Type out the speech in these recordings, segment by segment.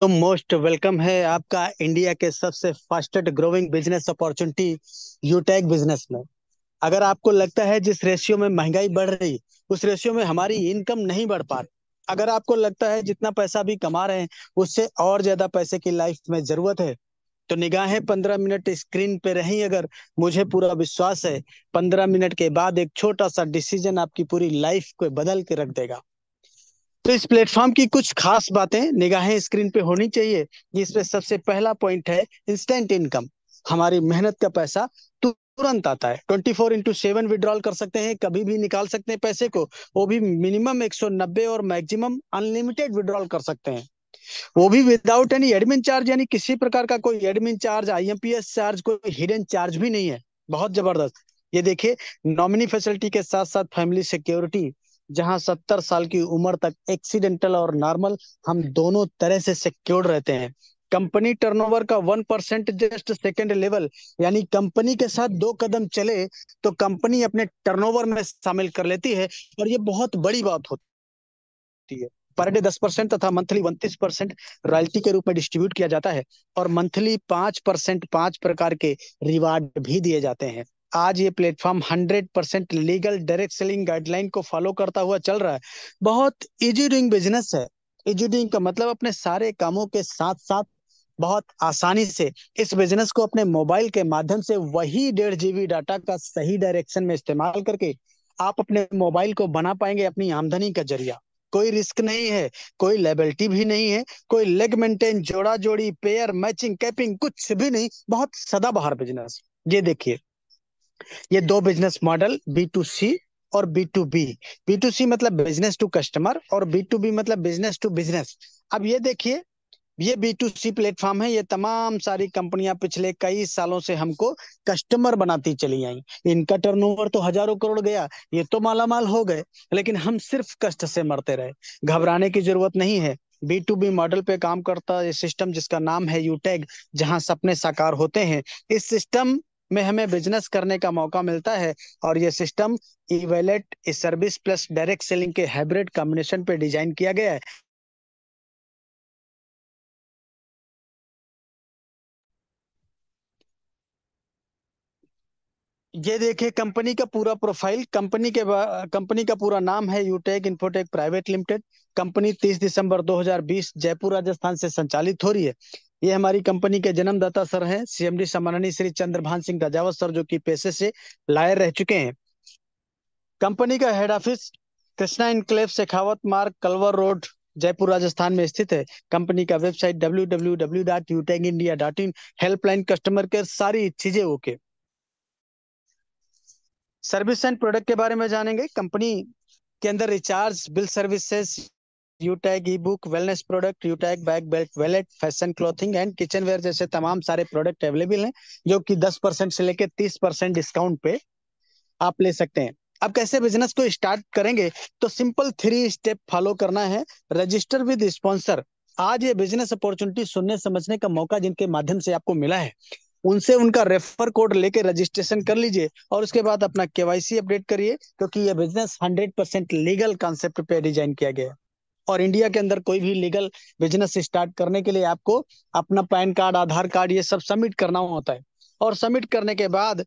तो most welcome है आपका इंडिया के सबसे fastest growing business opportunity Utech e business में अगर आपको लगता है जिस रेशियो में महंगाई बढ़ रही उस रेशियो में हमारी इनकम नहीं बढ़ पा रही अगर आपको लगता है जितना पैसा भी कमा रहे हैं उससे और ज्यादा पैसे की लाइफ में जरूरत है तो निगाहें पंद्रह मिनट स्क्रीन पे रही अगर मुझे पूरा विश्वास है पंद्रह मिनट के बाद एक छोटा सा डिसीजन आपकी पूरी लाइफ को बदल के रख देगा तो इस प्लेटफॉर्म की कुछ खास बातें निगाहें स्क्रीन पे होनी चाहिए जिसमें सबसे पहला पॉइंट है इंस्टेंट इनकम हमारी मेहनत का पैसा तुरंत आता है 24 फोर इंटू सेवन विड्रॉल कर सकते हैं कभी भी निकाल सकते हैं पैसे को वो भी मिनिमम 190 और मैक्सिमम अनलिमिटेड विड्रॉल कर सकते हैं वो भी विदाउट एनी एडमिन चार्ज यानी किसी प्रकार का कोई एडमिन चार्ज आईएमपीएस चार्ज कोई हिडन चार्ज भी नहीं है बहुत जबरदस्त ये देखिए नॉमिनी फैसिलिटी के साथ साथ फैमिली सिक्योरिटी जहां सत्तर साल की उम्र तक एक्सीडेंटल और नॉर्मल हम दोनों तरह से सिक्योर्ड रहते हैं कंपनी टर्नओवर का one percent just second level यानी कंपनी के साथ दो कदम चले तो कंपनी अपने टर्नओवर में शामिल कर लेती है और ये बहुत बड़ी बात होती है पर डे दस परसेंट तथा मंथली उन्तीस परसेंट रॉयल्टी के रूप में डिस्ट्रीब्यूट किया जाता है और मंथली पांच परसेंट पांच प्रकार के रिवार्ड भी दिए जाते हैं आज ये platform 100 percent legal direct selling guideline को फॉलो करता हुआ चल रहा है बहुत इजी डूइंग बिजनेस है इजी डूइंग का मतलब अपने सारे कामों के साथ साथ बहुत आसानी से इस बिजनेस को अपने मोबाइल के माध्यम से वही डेढ़ जीबी डाटा का सही डायरेक्शन में इस्तेमाल करके आप अपने मोबाइल को बना पाएंगे अपनी आमदनी का जरिया कोई रिस्क नहीं है कोई लेबिलिटी भी नहीं है कोई लेग मेंटेन जोड़ा जोड़ी पेयर मैचिंग कैपिंग कुछ भी नहीं बहुत सदाबहार बिजनेस ये देखिए ये दो business model B to C और B to B B to C मतलब बिजनेस टू कस्टमर और बी टू बी मतलब बिजनेस टू बिजनेस अब ये देखिए ये बी टू सी प्लेटफॉर्म है ये तमाम सारी कंपनियां पिछले कई सालों से हमको कस्टमर बनाती चली आई इनका टर्नओवर तो हजारों करोड़ गया ये तो मालामाल हो गए लेकिन हम सिर्फ कष्ट से मरते रहे घबराने की जरूरत नहीं है बी टू बी मॉडल पे काम करता ये सिस्टम जिसका नाम है यूटेग जहां सपने साकार होते हैं इस सिस्टम में हमें बिजनेस करने का मौका मिलता है और ये सिस्टम ई वैलेट इस सर्विस प्लस डायरेक्ट सेलिंग के हाइब्रिड कॉम्बिनेशन पर डिजाइन किया गया है ये देखिए कंपनी का पूरा प्रोफाइल कंपनी के कंपनी का पूरा नाम है Utech Infotech private limited company 30 दिसंबर 2020 जयपुर राजस्थान से संचालित हो रही है ये हमारी कंपनी के जन्मदाता सर हैं सीएमडी सम्माननीय श्री चंद्रभान सिंह राजावत सर जो कि पैसे से लायर रह चुके हैं कंपनी का head office Krishna enclave Shekhawat Marg Kalwar road Jaipur Rajasthan में स्थित है कंपनी का website W helpline customer care सारी चीजें ओके सर्विस एंड प्रोडक्ट के बारे में जानेंगे कंपनी के अंदर recharge bill services Utag e book wellness product Utag bag belt wallet fashion clothing and kitchen ware जैसे तमाम सारे प्रोडक्ट अवेलेबल हैं जो कि 10 परसेंट से लेकर 30 परसेंट डिस्काउंट पे आप ले सकते हैं अब कैसे बिजनेस को स्टार्ट करेंगे तो सिंपल थ्री स्टेप फॉलो करना है रजिस्टर विद स्पॉन्सर आज ये बिजनेस अपॉर्चुनिटी सुनने समझने का मौका जिनके माध्यम से आपको मिला है उनसे उनका रेफर कोड लेके रजिस्ट्रेशन कर लीजिए और उसके बाद अपना केवाईसी अपडेट करिए क्योंकि ये बिजनेस 100 परसेंट लीगल कॉन्सेप्ट पे डिजाइन किया गया है और इंडिया के अंदर कोई भी लीगल बिजनेस स्टार्ट करने के लिए आपको अपना पैन कार्ड आधार कार्ड ये सब सबमिट करना होता है और सबमिट करने के बाद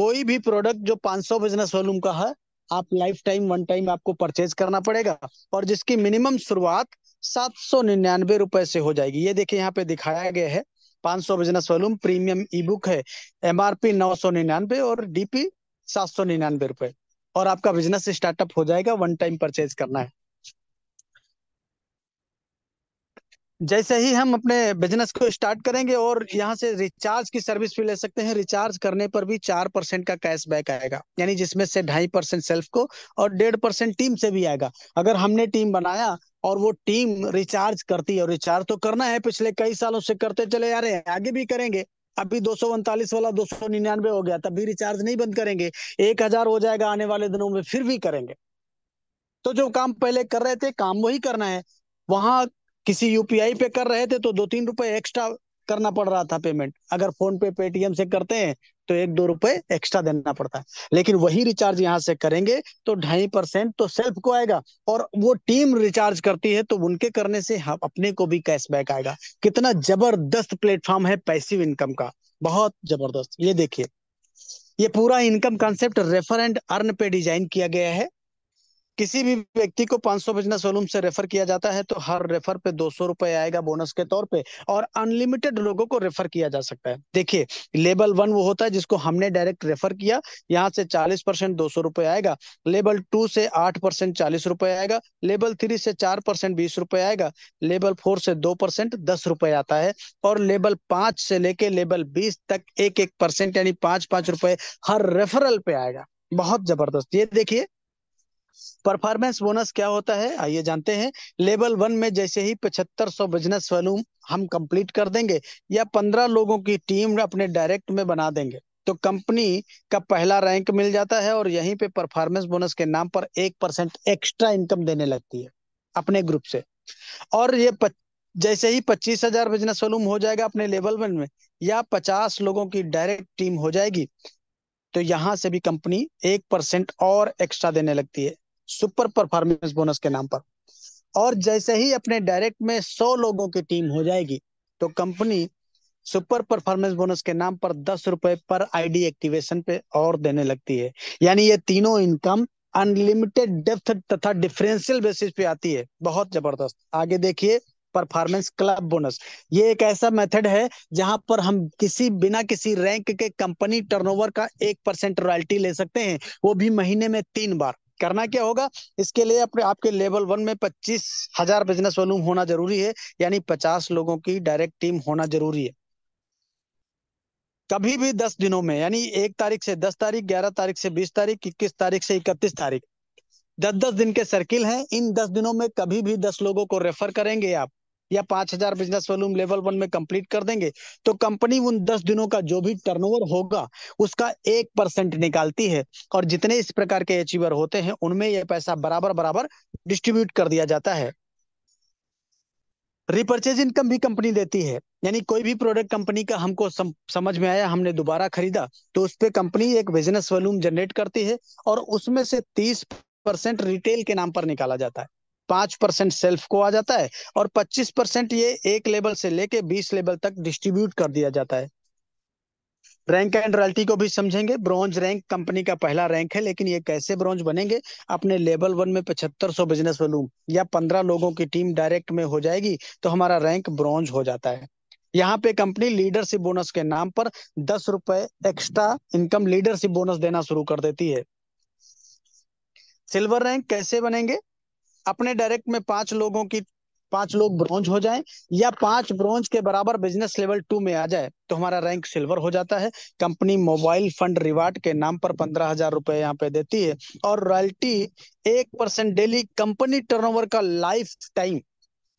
कोई भी प्रोडक्ट जो 500 बिजनेस वॉल्यूम का है आप लाइफ टाइम वन टाइम आपको परचेज करना पड़ेगा और जिसकी मिनिमम शुरुआत सात सौ निन्यानवे रुपए से हो जाएगी ये देखिए यहाँ पे दिखाया गया है 500 business volume premium e book है एमआरपी नौ सौ निन्यानवे और डीपी सात सौ निन्यानवे रुपए और आपका बिजनेस स्टार्टअप हो जाएगा वन टाइम परचेज करना है जैसे ही हम अपने बिजनेस को स्टार्ट करेंगे और यहाँ से रिचार्ज की सर्विस भी ले सकते हैं रिचार्ज करने पर भी चार परसेंट का कैश बैक आएगा यानी जिसमें से ढाई परसेंट सेल्फ को और डेढ़ परसेंट टीम से भी आएगा अगर हमने टीम बनाया और वो टीम रिचार्ज करती है और रिचार्ज तो करना है पिछले कई सालों से करते चले आ रहे हैं आगे भी करेंगे अभी दो वाला दो हो गया तब भी रिचार्ज नहीं बंद करेंगे एक हजार हो जाएगा आने वाले दिनों में फिर भी करेंगे तो जो काम पहले कर रहे थे काम वही करना है वहां किसी यूपीआई पे कर रहे थे तो दो तीन रुपए एक्स्ट्रा करना पड़ रहा था पेमेंट अगर फोन पे पेटीएम से करते हैं तो एक दो रुपए एक्स्ट्रा देना पड़ता है लेकिन वही रिचार्ज यहाँ से करेंगे तो ढाई परसेंट तो सेल्फ को आएगा और वो टीम रिचार्ज करती है तो उनके करने से हाँ, अपने को भी कैशबैक आएगा कितना जबरदस्त प्लेटफॉर्म है पैसिव इनकम का बहुत जबरदस्त ये देखिए ये पूरा income concept refer and earn पे डिजाइन किया गया है किसी भी व्यक्ति को 500 बिजनेस वॉल्यूम से रेफर किया जाता है तो हर रेफर पे दो सौ रुपए आएगा बोनस के तौर पे और अनलिमिटेड लोगों को रेफर किया जा सकता है देखिए लेवल वन वो होता है जिसको हमने डायरेक्ट रेफर किया यहाँ से चालीस परसेंट दो सौ रुपए आएगा लेवल टू से आठ परसेंट चालीस रुपए आएगा लेवल थ्री से चार परसेंट बीस रुपए आएगा लेवल फोर से दो परसेंट दस रुपए आता है और लेवल पांच से लेके लेवल बीस तक एक एक परसेंट यानी पांच पांच रुपए हर रेफरल पे आएगा बहुत जबरदस्त ये देखिए परफॉर्मेंस बोनस क्या होता है आइए जानते हैं लेवल वन में जैसे ही पचहत्तर सौ बिजनेस वॉल्यूम हम कंप्लीट कर देंगे या पंद्रह लोगों की टीम अपने डायरेक्ट में बना देंगे तो कंपनी का पहला रैंक मिल जाता है और यहीं पे परफॉर्मेंस बोनस के नाम पर एक परसेंट एक्स्ट्रा इनकम देने लगती है अपने ग्रुप से और ये प, जैसे ही पच्चीस हजार बिजनेस वॉल्यूम हो जाएगा अपने लेवल वन में या पचास लोगों की डायरेक्ट टीम हो जाएगी तो यहां से भी कंपनी एक परसेंट और एक्स्ट्रा देने लगती है सुपर परफॉर्मेंस बोनस के नाम पर और जैसे ही अपने डायरेक्ट में सौ लोगों की टीम हो जाएगी तो कंपनी सुपर परफॉर्मेंस बोनस के नाम पर दस रुपए पर आईडी एक्टिवेशन पे और देने लगती है यानी ये तीनों इनकम अनलिमिटेड डेप्थ तथा डिफरेंशियल बेसिस पे आती है बहुत जबरदस्त आगे देखिए परफॉर्मेंस क्लब बोनस ये एक ऐसा मेथड है जहां पर हम किसी बिना किसी रैंक के कंपनी टर्नओवर का एक परसेंट रॉयल्टी ले सकते हैं वो भी महीने में तीन बार करना क्या होगा इसके लिए अपने आपके लेवल वन में पच्चीस हजार बिजनेस वॉल्यूम होना जरूरी है यानी पचास लोगों की डायरेक्ट टीम होना जरूरी है कभी भी दस दिनों में यानी एक तारीख से दस तारीख ग्यारह तारीख से बीस तारीख इक्कीस तारीख से इकतीस तारीख दस दस दिन के सर्किल हैं इन दस दिनों में कभी भी दस लोगों को रेफर करेंगे आप या पांच हजार बिजनेस वॉल्यूम लेवल वन में कंप्लीट कर देंगे तो कंपनी उन दस दिनों का जो भी टर्नओवर होगा उसका एक परसेंट निकालती है और जितने इस प्रकार के अचीवर होते हैं उनमें यह पैसा बराबर बराबर डिस्ट्रीब्यूट कर दिया जाता है रिपर्चेज इनकम भी कंपनी देती है यानी कोई भी प्रोडक्ट कंपनी का हमको सम, समझ में आया हमने दोबारा खरीदा तो उस पर कंपनी एक बिजनेस वॉल्यूम जनरेट करती है और उसमें से तीस परसेंट रिटेल के नाम पर निकाला जाता है पांच परसेंट सेल्फ को आ जाता है और पच्चीस परसेंट ये एक लेवल से लेके बीस लेवल तक डिस्ट्रीब्यूट कर दिया जाता है रैंक एंड रॉयल्टी को भी समझेंगे ब्रॉन्ज रैंक कंपनी का पहला रैंक है लेकिन ये कैसे ब्रॉन्ज बनेंगे अपने लेवल वन में पचहत्तर सौ बिजनेस वॉल्यूम या पंद्रह लोगों की टीम डायरेक्ट में हो जाएगी तो हमारा रैंक ब्रॉन्ज हो जाता है यहाँ पे कंपनी लीडरशिप बोनस के नाम पर दस रुपए एक्स्ट्रा इनकम लीडरशिप बोनस देना शुरू कर देती है सिल्वर रैंक कैसे बनेंगे अपने डायरेक्ट में पांच लोगों की पांच लोग ब्रॉन्ज हो जाएं या पांच ब्रॉन्ज के बराबर बिजनेस लेवल टू में आ जाए तो हमारा रैंक सिल्वर हो जाता है कंपनी मोबाइल फंड रिवार्ड के नाम पर पंद्रह हजार रुपए यहाँ पे देती है और रॉयल्टी एक परसेंट डेली कंपनी टर्नओवर का लाइफ टाइम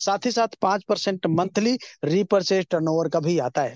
साथ ही साथ पांच परसेंट मंथली रिपर्चेज टर्नओवर का भी आता है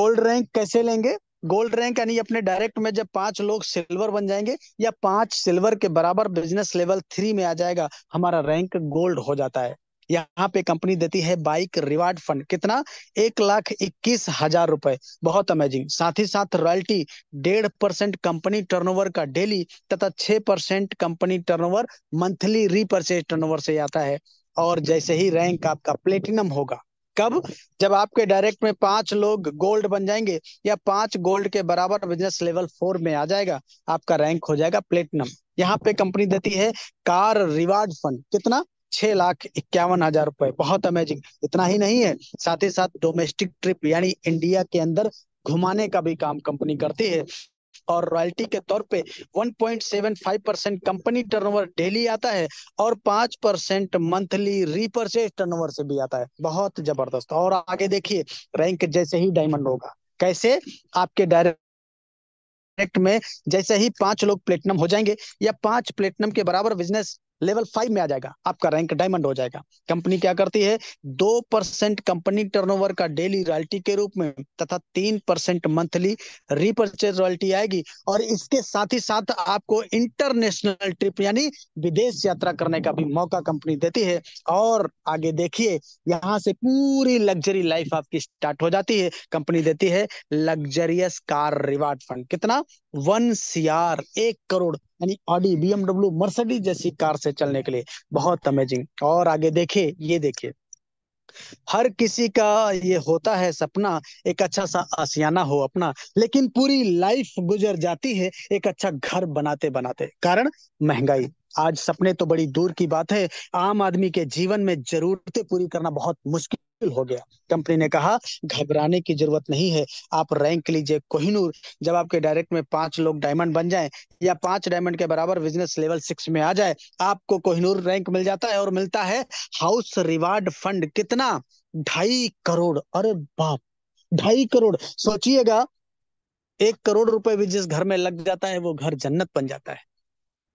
गोल्ड रैंक कैसे लेंगे गोल्ड रैंक यानी अपने डायरेक्ट में जब पांच लोग सिल्वर बन जाएंगे या पांच सिल्वर के बराबर बिजनेस लेवल थ्री में आ जाएगा हमारा रैंक गोल्ड हो जाता है यहाँ पे कंपनी देती है बाइक रिवार्ड फंड कितना एक लाख इक्कीस हजार रुपए बहुत अमेजिंग साथ ही साथ रॉयल्टी डेढ़ परसेंट कंपनी टर्नओवर का डेली तथा छह percent company turnover monthly repurchase turnover से आता है और जैसे ही रैंक आपका प्लेटिनम होगा कब जब आपके डायरेक्ट में पांच लोग गोल्ड बन जाएंगे या पांच गोल्ड के बराबर बिजनेस लेवल फोर में आ जाएगा आपका रैंक हो जाएगा प्लेटिनम यहाँ पे कंपनी देती है कार रिवार्ड फंड कितना छह लाख इक्यावन हजार रुपए बहुत अमेजिंग इतना ही नहीं है साथ ही साथ डोमेस्टिक ट्रिप यानी इंडिया के अंदर घुमाने का भी काम कंपनी करती है और रॉयल्टी के तौर पे 1.75 परसेंट कंपनी टर्नओवर डेली आता है और 5 परसेंट मंथली रिपर्चेज टर्नओवर से भी आता है बहुत जबरदस्त और आगे देखिए रैंक जैसे ही डायमंड होगा कैसे आपके डायरेक्ट डायरेक्ट में जैसे ही पांच लोग प्लेटिनम हो जाएंगे या पांच प्लेटिनम के बराबर बिजनेस लेवल फाइव में आ जाएगा आपका रैंक डायमंड हो जाएगा कंपनी क्या करती है दो परसेंट कंपनी टर्नओवर का डेली रॉयल्टी के रूप में तथा तीन परसेंट मंथली रिपर्चेज रॉयल्टी आएगी और इसके साथ ही साथ आपको इंटरनेशनल ट्रिप यानी विदेश यात्रा करने का भी मौका कंपनी देती है और आगे देखिए यहाँ से पूरी लग्जरी लाइफ आपकी स्टार्ट हो जाती है कंपनी देती है लग्जरियस कार रिवार्ड फंड कितना वन सीआर एक करोड़ यानी ऑडी बीएमडब्ल्यू मर्सिडीज जैसी कार से चलने के लिए बहुत अमेजिंग और आगे देखे ये देखिए हर किसी का ये होता है सपना एक अच्छा सा आसियाना हो अपना लेकिन पूरी लाइफ गुजर जाती है एक अच्छा घर बनाते बनाते कारण महंगाई आज सपने तो बड़ी दूर की बात है आम आदमी के जीवन में जरूरतें पूरी करना बहुत मुश्किल हो गया कंपनी ने कहा घबराने की जरूरत नहीं है आप रैंक लीजिए कोहिनूर जब आपके डायरेक्ट में पांच लोग डायमंड बन जाएं या पांच डायमंड के बराबर बिजनेस लेवल सिक्स में आ जाए आपको कोहिनूर रैंक मिल जाता है और मिलता है हाउस रिवार्ड फंड कितना ढाई करोड़ अरे बाप ढाई करोड़ सोचिएगा एक करोड़ रुपए भी जिस घर में लग जाता है वो घर जन्नत बन जाता है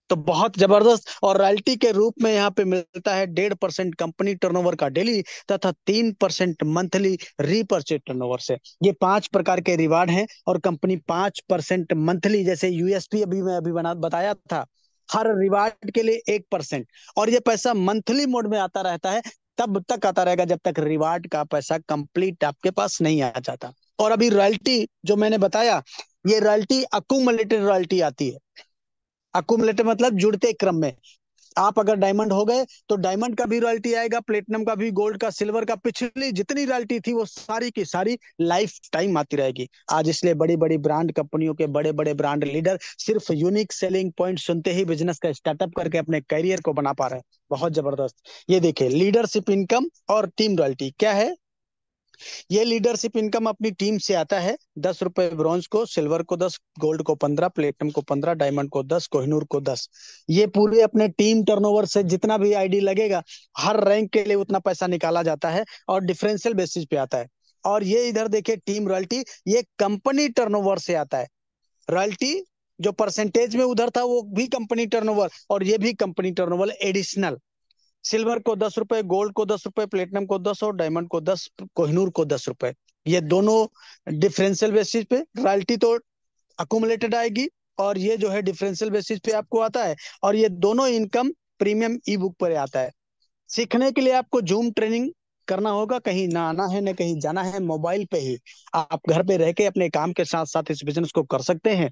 तो बहुत जबरदस्त और रॉयल्टी के रूप में यहाँ पे मिलता है डेढ़ परसेंट कंपनी टर्नओवर का डेली तथा तीन परसेंट मंथली रिपर्चे टर्नओवर से ये पांच प्रकार के रिवार्ड हैं और कंपनी पांच परसेंट मंथली जैसे यूएसपी अभी मैं अभी बना बताया था हर रिवार्ड के लिए एक परसेंट और ये पैसा मंथली मोड में आता रहता है तब तक आता रहेगा जब तक रिवार्ड का पैसा कंप्लीट आपके पास नहीं आ जाता और अभी रॉयल्टी जो मैंने बताया ये रॉयल्टी अकोमलेटेड रॉयल्टी आती है अकुमलेटर मतलब जुड़ते क्रम में आप अगर डायमंड हो गए तो डायमंड का भी रॉयल्टी आएगा प्लेटिनम का भी गोल्ड का सिल्वर का पिछली जितनी रॉयल्टी थी वो सारी की सारी लाइफ टाइम आती रहेगी आज इसलिए बड़ी बड़ी ब्रांड कंपनियों के बड़े बड़े ब्रांड लीडर सिर्फ यूनिक सेलिंग पॉइंट सुनते ही बिजनेस का स्टार्टअप करके अपने करियर को बना पा रहे हैं बहुत जबरदस्त ये देखिए लीडरशिप इनकम और टीम रॉयल्टी क्या है ये लीडरशिप इनकम अपनी टीम से आता है दस रुपए ब्रॉन्ज को सिल्वर को दस गोल्ड को पंद्रह प्लेटिनम को पंद्रह डायमंड को दस कोहिनूर को दस ये पूरे अपने टीम टर्नओवर से जितना भी आईडी लगेगा हर रैंक के लिए उतना पैसा निकाला जाता है और डिफरेंशियल बेसिस पे आता है और ये इधर देखिए टीम रॉयल्टी ये कंपनी टर्नओवर से आता है रॉयल्टी जो परसेंटेज में उधर था वो भी कंपनी टर्नओवर और ये भी कंपनी टर्नओवर एडिशनल सिल्वर को दस रुपए गोल्ड को दस रुपए प्लेटिनम को दस और डायमंड को दस कोहिनूर को दस रुपए ये दोनों डिफरेंशियल बेसिस पे रॉयल्टी तो अकोमलेटेड आएगी और ये जो है डिफरेंशियल बेसिस पे आपको आता है और ये दोनों इनकम प्रीमियम ई बुक पर आता है सीखने के लिए आपको जूम ट्रेनिंग करना होगा कहीं ना आना है ना कहीं जाना है मोबाइल पे ही आप घर पे रह के अपने काम के साथ साथ इस बिजनेस को कर सकते हैं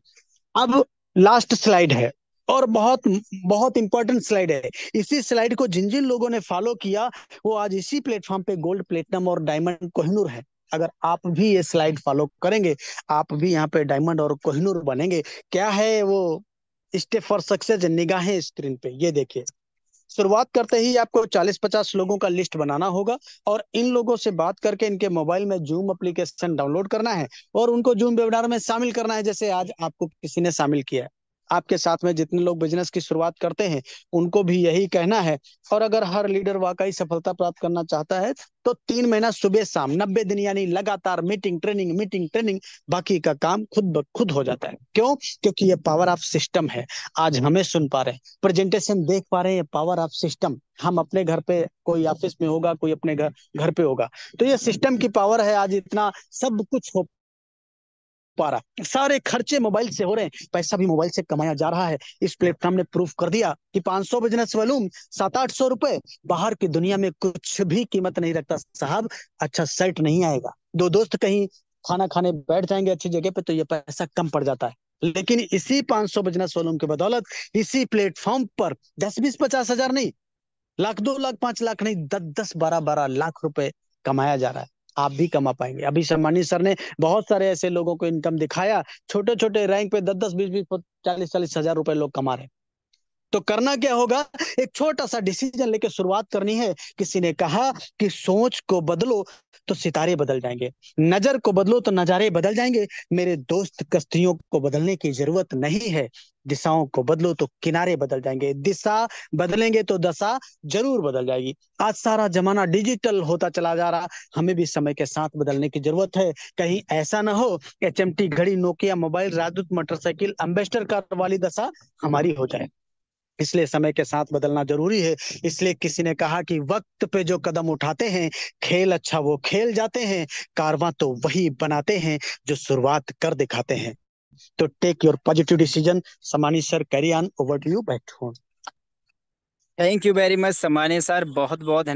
अब लास्ट स्लाइड है और बहुत बहुत इंपॉर्टेंट स्लाइड है इसी स्लाइड को जिन जिन लोगों ने फॉलो किया वो आज इसी प्लेटफॉर्म पे गोल्ड प्लेटिनम और डायमंड कोहिनूर है अगर आप भी ये स्लाइड फॉलो करेंगे आप भी यहाँ पे डायमंड और कोहिनूर बनेंगे क्या है वो स्टेप फॉर सक्सेस निगाहें स्क्रीन पे ये देखिए शुरुआत करते ही आपको 40-50 लोगों का लिस्ट बनाना होगा और इन लोगों से बात करके इनके मोबाइल में जूम एप्लीकेशन डाउनलोड करना है और उनको जूम वेबिनार में शामिल करना है जैसे आज आपको किसी ने शामिल किया है आपके साथ में जितने लोग बिजनेस की शुरुआत करते हैं उनको भी यही कहना है और अगर हर लीडर वाकई सफलता प्राप्त करना चाहता है तो तीन महीना सुबह शाम नब्बे दिन यानी लगातार मीटिंग ट्रेनिंग मीटिंग ट्रेनिंग बाकी का काम खुद ब खुद हो जाता है क्यों क्योंकि ये पावर ऑफ सिस्टम है आज हमें सुन पा रहे हैं प्रेजेंटेशन देख पा रहे हैं पावर ऑफ सिस्टम हम अपने घर पे कोई ऑफिस में होगा कोई अपने घर घर पे होगा तो ये सिस्टम की पावर है आज इतना सब कुछ हो पा रहा सारे खर्चे मोबाइल से हो रहे हैं पैसा भी मोबाइल से कमाया जा रहा है इस प्लेटफॉर्म ने प्रूफ कर दिया कि 500 बिजनेस वॉल्यूम सात आठ सौ रुपए बाहर की दुनिया में कुछ भी कीमत नहीं रखता साहब अच्छा सेट नहीं आएगा दो दोस्त कहीं खाना खाने बैठ जाएंगे अच्छी जगह पे तो ये पैसा कम पड़ जाता है लेकिन इसी 500 बिजनेस वॉल्यूम के बदौलत इसी प्लेटफॉर्म पर दस बीस पचास हजार नहीं लाख दो लाख पांच लाख नहीं दस दस बारह बारह लाख रुपए कमाया जा रहा है आप भी कमा पाएंगे अभी सम्मानित सर ने बहुत सारे ऐसे लोगों को इनकम दिखाया छोटे छोटे रैंक पे दस दस बीस बीस चालीस चालीस हजार रुपए लोग कमा रहे हैं तो करना क्या होगा एक छोटा सा डिसीजन लेके शुरुआत करनी है किसी ने कहा कि सोच को बदलो तो सितारे बदल जाएंगे नजर को बदलो तो नजारे बदल जाएंगे मेरे दोस्त कश्तियों को बदलने की जरूरत नहीं है दिशाओं को बदलो तो किनारे बदल जाएंगे दिशा बदलेंगे तो दशा जरूर बदल जाएगी आज सारा जमाना डिजिटल होता चला जा रहा हमें भी समय के साथ बदलने की जरूरत है कहीं ऐसा ना हो एच घड़ी Nokia mobile Rajdoot motorcycle Ambassador car वाली दशा हमारी हो जाए इसलिए समय के साथ बदलना जरूरी है इसलिए किसी ने कहा कि वक्त पे जो कदम उठाते हैं खेल अच्छा वो खेल जाते हैं कारवा तो वही बनाते हैं जो शुरुआत कर दिखाते हैं तो take your positive decision Samani sir carry on over to you back thank you very much Samani sir बहुत बहुत